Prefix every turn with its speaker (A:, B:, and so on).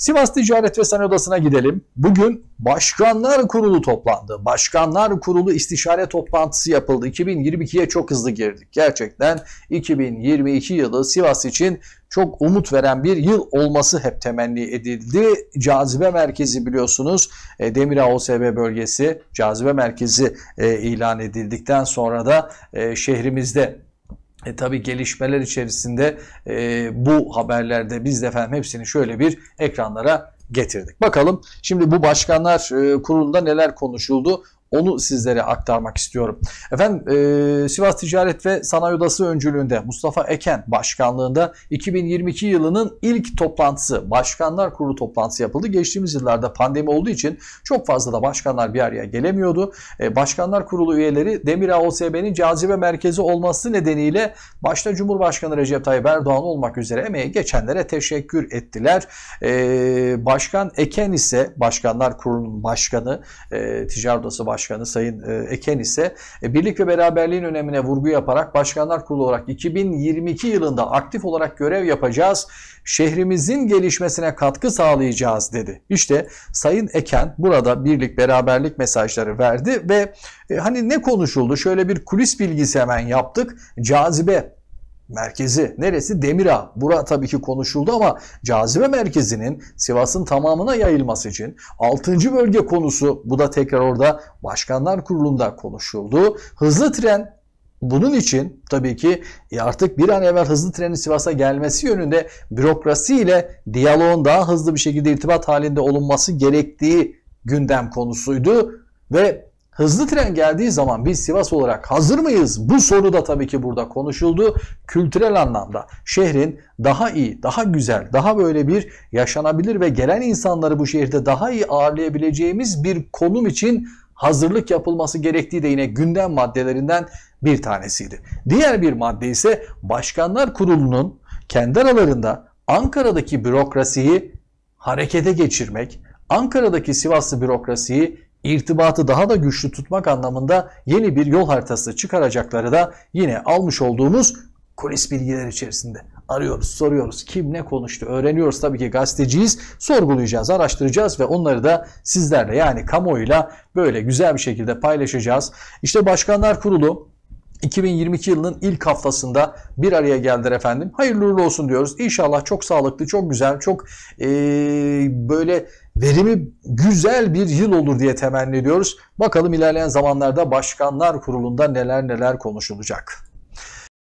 A: Sivas Ticaret ve Sanayi Odası'na gidelim. Bugün Başkanlar Kurulu toplandı. Başkanlar Kurulu istişare toplantısı yapıldı. 2022'ye çok hızlı girdik. Gerçekten 2022 yılı Sivas için çok umut veren bir yıl olması hep temenni edildi. Cazibe merkezi biliyorsunuz e, Demira OSB bölgesi cazibe merkezi e, ilan edildikten sonra da e, şehrimizde e, tabii gelişmeler içerisinde e, bu haberlerde biz de efendim hepsini şöyle bir ekranlara getirdik. Bakalım şimdi bu başkanlar e, kurulunda neler konuşuldu onu sizlere aktarmak istiyorum. Efendim e, Sivas Ticaret ve Sanayi Odası öncülüğünde Mustafa Eken başkanlığında 2022 yılının ilk toplantısı Başkanlar Kurulu toplantısı yapıldı. Geçtiğimiz yıllarda pandemi olduğu için çok fazla da başkanlar bir araya gelemiyordu. E, Başkanlar Kurulu üyeleri Demirağ OSB'nin cazibe merkezi olması nedeniyle başta Cumhurbaşkanı Recep Tayyip Erdoğan olmak üzere emeği geçenlere teşekkür ettiler. E, Başkan Eken ise Başkanlar Kurulu'nun başkanı, e, Ticaret Odası Başkanı Başkanı Sayın e, Eken ise e, birlik ve beraberliğin önemine vurgu yaparak Başkanlar Kurulu olarak 2022 yılında aktif olarak görev yapacağız. Şehrimizin gelişmesine katkı sağlayacağız dedi. İşte Sayın Eken burada birlik beraberlik mesajları verdi ve e, hani ne konuşuldu? Şöyle bir kulis bilgisi hemen yaptık. Cazibe merkezi neresi? Demirağ. Bura tabii ki konuşuldu ama cazibe merkezinin Sivas'ın tamamına yayılması için 6. bölge konusu bu da tekrar orada Başkanlar Kurulu'nda konuşuldu. Hızlı tren bunun için tabii ki e, artık bir an evvel hızlı trenin Sivas'a gelmesi yönünde bürokrasi ile diyaloğun daha hızlı bir şekilde irtibat halinde olunması gerektiği gündem konusuydu ve Hızlı tren geldiği zaman biz Sivas olarak hazır mıyız? Bu soru da tabii ki burada konuşuldu. Kültürel anlamda şehrin daha iyi, daha güzel, daha böyle bir yaşanabilir ve gelen insanları bu şehirde daha iyi ağırlayabileceğimiz bir konum için hazırlık yapılması gerektiği de yine gündem maddelerinden bir tanesiydi. Diğer bir madde ise Başkanlar Kurulu'nun kendi aralarında Ankara'daki bürokrasiyi harekete geçirmek, Ankara'daki Sivaslı bürokrasiyi irtibatı daha da güçlü tutmak anlamında yeni bir yol haritası çıkaracakları da yine almış olduğumuz kulis bilgiler içerisinde. Arıyoruz, soruyoruz. Kim ne konuştu? Öğreniyoruz tabii ki gazeteciyiz. Sorgulayacağız, araştıracağız ve onları da sizlerle yani kamuoyuyla böyle güzel bir şekilde paylaşacağız. İşte Başkanlar Kurulu 2022 yılının ilk haftasında bir araya geldiler efendim. Hayırlı uğurlu olsun diyoruz. İnşallah çok sağlıklı, çok güzel, çok ee, böyle verimi güzel bir yıl olur diye temenni ediyoruz. Bakalım ilerleyen zamanlarda başkanlar kurulunda neler neler konuşulacak.